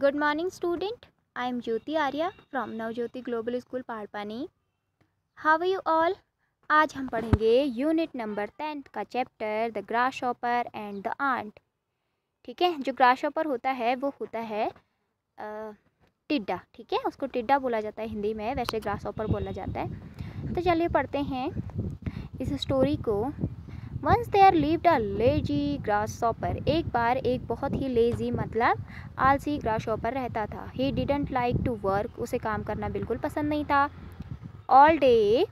Good morning student I am Jyoti Arya from Navjyoti global school Parpani. How you all आज हम पढ़ेंगे unit number tenth का chapter the grasshopper and the ant ठीक है जो grasshopper होता है वो होता है टिड्डा ठीक है उसको टिड्डा बोला जाता है हिंदी में वैसे ग्रास ऑपर बोला जाता है तो चलिए पढ़ते हैं इस स्टोरी को once there lived a lazy grasshopper एक बार एक बहुत ही लेजी मतलब आलसी ग्रास शॉपर रहता था he didn't like to work उसे काम करना बिल्कुल पसंद नहीं था all day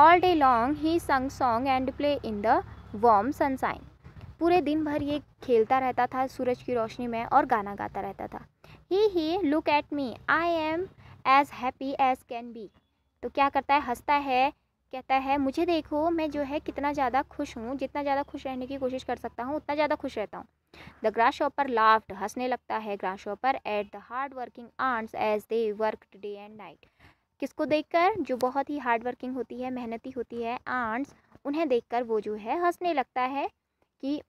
all day long he sang song and play in the warm sunshine पूरे दिन भर ये खेलता रहता था सूरज की रोशनी में और गाना गाता रहता था he he look at me I am as happy as can be तो क्या करता है हंसता है कहता है मुझे देखो मैं जो है कितना ज़्यादा खुश हूँ जितना ज़्यादा खुश रहने की कोशिश कर सकता हूँ उतना ज़्यादा खुश रहता हूँ द ग्रास शॉपर लाफ्ट हंसने लगता है grasshopper at the hard working ants as they work day and night किसको देखकर जो बहुत ही हार्ड वर्किंग होती है मेहनती होती है आंट्स उन्हें देखकर वो जो है हंसने लगता है कि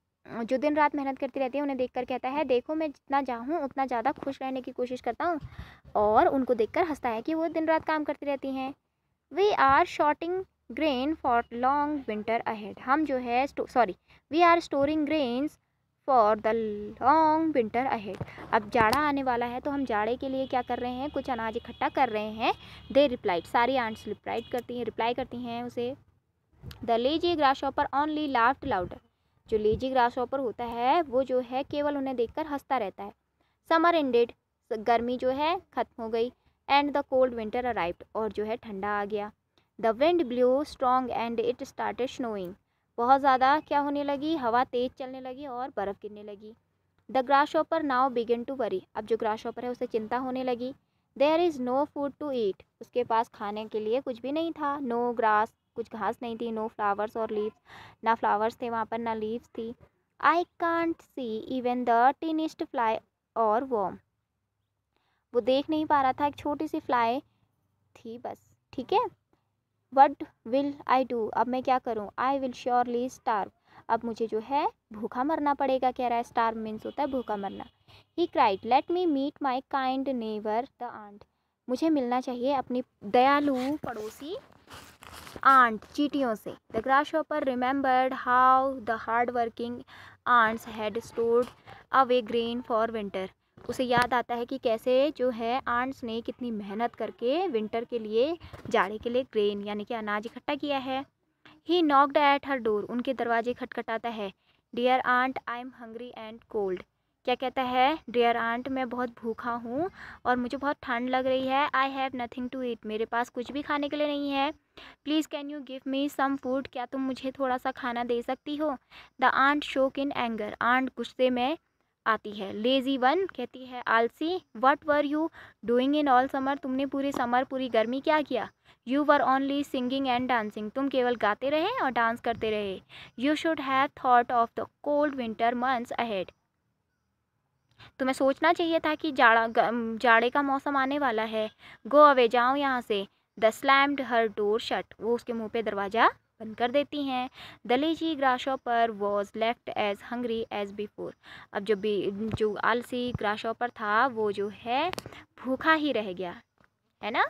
जो दिन रात मेहनत करती रहती है उन्हें देखकर कहता है देखो मैं जितना चाहूँ उतना ज़्यादा खुश रहने की कोशिश करता हूँ और उनको देखकर हंसता है कि वो दिन रात काम करती रहती हैं we are sorting grain for long winter ahead हम जो है sorry we are storing grains for the long winter ahead अब जाड़ा आने वाला है तो हम जाड़े के लिए क्या कर रहे हैं कुछ अनाज इकट्ठा कर रहे हैं दे रिप्लाइड सारी आंट्स रिप्लाइड करती हैं रिप्लाई करती हैं उसे the lazy grasshopper only laughed louder जो लेजी ग्रास ऑपर होता है वो जो है केवल उन्हें देखकर हंसता रहता है समर इंडेड गर्मी जो है ख़त्म हो गई and the cold winter arrived और जो है ठंडा आ गया the wind blew strong and it started snowing बहुत ज़्यादा क्या होने लगी हवा तेज़ चलने लगी और बर्फ़ गिरने लगी the grasshopper now begin to worry अब जो ग्रास ऑपर है उसे चिंता होने लगी there is no food to eat उसके पास खाने के लिए कुछ भी नहीं था नो no ग्रास कुछ घास नहीं थी नो फ्लावर्स और लीव्स ना फ्लावर्स थे वहाँ पर ना लीव्स थी I can't see even the tiniest fly और वॉम वो देख नहीं पा रहा था एक छोटी सी फ्लाई थी बस ठीक है वट विल आई डू अब मैं क्या करूँ आई विल श्योरली स्टार्व अब मुझे जो है भूखा मरना पड़ेगा कह रहा है स्टार मीन्स होता है भूखा मरना he cried let me meet my kind neighbour the ant मुझे मिलना चाहिए अपनी दयालु पड़ोसी आंट चीटियों से the grasshopper remembered how the hard working ants had stored away grain for winter उसे याद आता है कि कैसे जो है आंट्स ने कितनी मेहनत करके विंटर के लिए जाड़े के लिए ग्रेन यानी कि अनाज इकट्ठा किया है he knocked at her door उनके दरवाजे खटखटाता है dear ant I am hungry and cold क्या कहता है डियर आंट मैं बहुत भूखा हूँ और मुझे बहुत ठंड लग रही है I have nothing to eat मेरे पास कुछ भी खाने के लिए नहीं है please can you give me some food क्या तुम मुझे थोड़ा सा खाना दे सकती हो द आंट शोक इन एंगर आंट गुस्से में आती है लेजी वन कहती है आलसी what were you doing in all summer तुमने पूरे समर पूरी गर्मी क्या किया you were only singing and dancing तुम केवल गाते रहे और डांस करते रहे you should have thought of the cold winter months ahead तुम्हें सोचना चाहिए था कि जाड़ा जाड़े का मौसम आने वाला है गो अवे जाओ यहाँ से the slammed her door shut वो उसके मुंह पे दरवाज़ा बंद कर देती हैं the lazy hopper was left as hungry as before अब जो भी जो आलसी पर था वो जो है भूखा ही रह गया है ना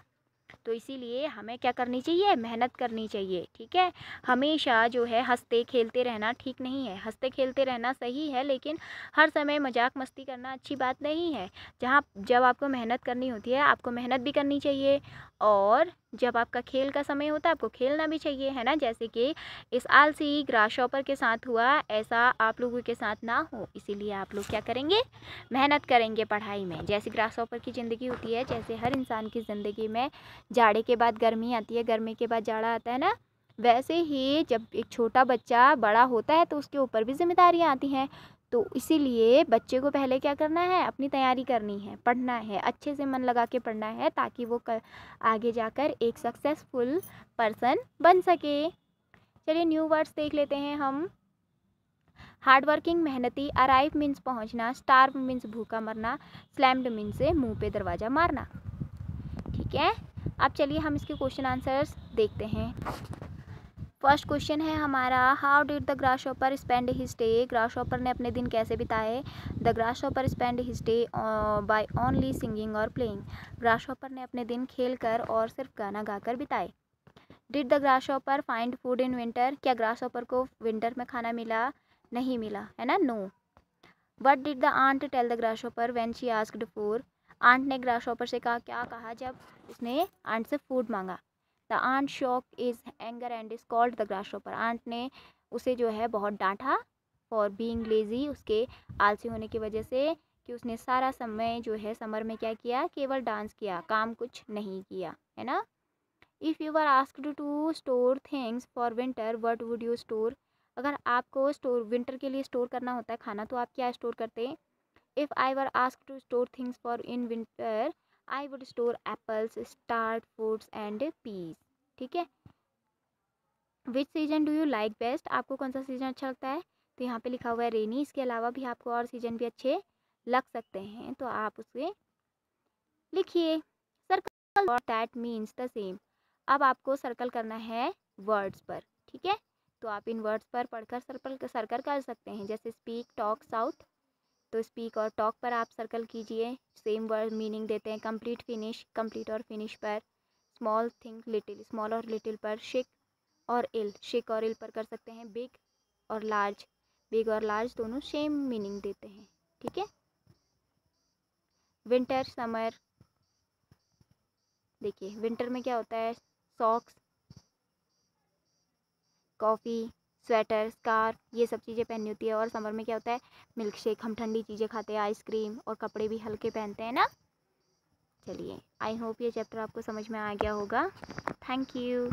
तो इसीलिए हमें क्या करनी चाहिए मेहनत करनी चाहिए ठीक है हमेशा जो है हंसते खेलते रहना ठीक नहीं है हंसते खेलते रहना सही है लेकिन हर समय मजाक मस्ती करना अच्छी बात नहीं है जहाँ जब आपको मेहनत करनी होती है आपको मेहनत भी करनी चाहिए और जब आपका खेल का समय होता है आपको खेलना भी चाहिए है ना जैसे कि इस आलसी ग्रास शॉपर के साथ हुआ ऐसा आप लोगों के साथ ना हो इसीलिए आप लोग क्या करेंगे मेहनत करेंगे पढ़ाई में जैसे ग्रास शॉपर की ज़िंदगी होती है जैसे हर इंसान की ज़िंदगी में जाड़े के बाद गर्मी आती है गर्मी के बाद जाड़ा आता है ना वैसे ही जब एक छोटा बच्चा बड़ा होता है तो उसके ऊपर भी जिम्मेदारियाँ आती हैं तो इसीलिए बच्चे को पहले क्या करना है अपनी तैयारी करनी है पढ़ना है अच्छे से मन लगा के पढ़ना है ताकि वो कर, आगे जाकर एक सक्सेसफुल पर्सन बन सके चलिए न्यू वर्ड्स देख लेते हैं हम हार्ड वर्किंग मेहनती अराइव मीन्स पहुंचना स्टार्व मीन्स भूखा मरना स्लैम्ड मीन्स से मुंह पे दरवाज़ा मारना ठीक है अब चलिए हम इसके क्वेश्चन आंसर्स देखते हैं फर्स्ट क्वेश्चन है हमारा how did the grasshopper spend his day grasshopper ने अपने दिन कैसे बिताए the grasshopper spend his day by only singing और प्लेइंग ग्रास ऑपर ने अपने दिन खेल कर और सिर्फ गाना गाकर बिताए did the grasshopper find food in winter क्या ग्रास ऑपर को विंटर में खाना मिला नहीं मिला है ना no what did the ant tell the grasshopper when she asked for ant ने ग्रास ऑपर से कहा क्या कहा जब उसने आंट से फूड मांगा the ant shock is anger and is called the grasshopper ant ने उसे जो है बहुत डांटा फॉर बींग लेज़ी उसके आलसी होने की वजह से कि उसने सारा समय जो है समर में क्या किया केवल डांस किया काम कुछ नहीं किया है ना if you are asked to store things for winter what would you store अगर आपको स्टोर विंटर के लिए स्टोर करना होता है खाना तो आप क्या स्टोर करते हैं if I were ask to store things for in winter I would store apples star fruits and peas ठीक है which season do you like best आपको कौन सा सीजन अच्छा लगता है तो यहाँ पे लिखा हुआ है रेनी इसके अलावा भी आपको और सीजन भी अच्छे लग सकते हैं तो आप उसे लिखिए circle that means the same अब आपको सर्कल करना है वर्ड्स पर ठीक है तो आप इन वर्ड्स पर पढ़कर सर्कल सर्कल कर सकते हैं जैसे स्पीक टॉक साउथ तो स्पीक और टॉक पर आप सर्कल कीजिए सेम वर्ड मीनिंग देते हैं कंप्लीट फिनिश कंप्लीट और फिनिश पर स्मॉल थिंक लिटिल स्मॉल और लिटिल पर शिक और इल शिक और इल पर कर सकते हैं बिग और लार्ज बिग और लार्ज दोनों सेम मीनिंग देते हैं ठीक है विंटर समर देखिए विंटर में क्या होता है सॉक्स कॉफ़ी स्वेटर स्कार्फ ये सब चीज़ें पहननी होती है और समर में क्या होता है मिल्क शेक हम ठंडी चीज़ें खाते हैं आइसक्रीम और कपड़े भी हल्के पहनते हैं ना चलिए आई होप ये चैप्टर आपको समझ में आ गया होगा थैंक यू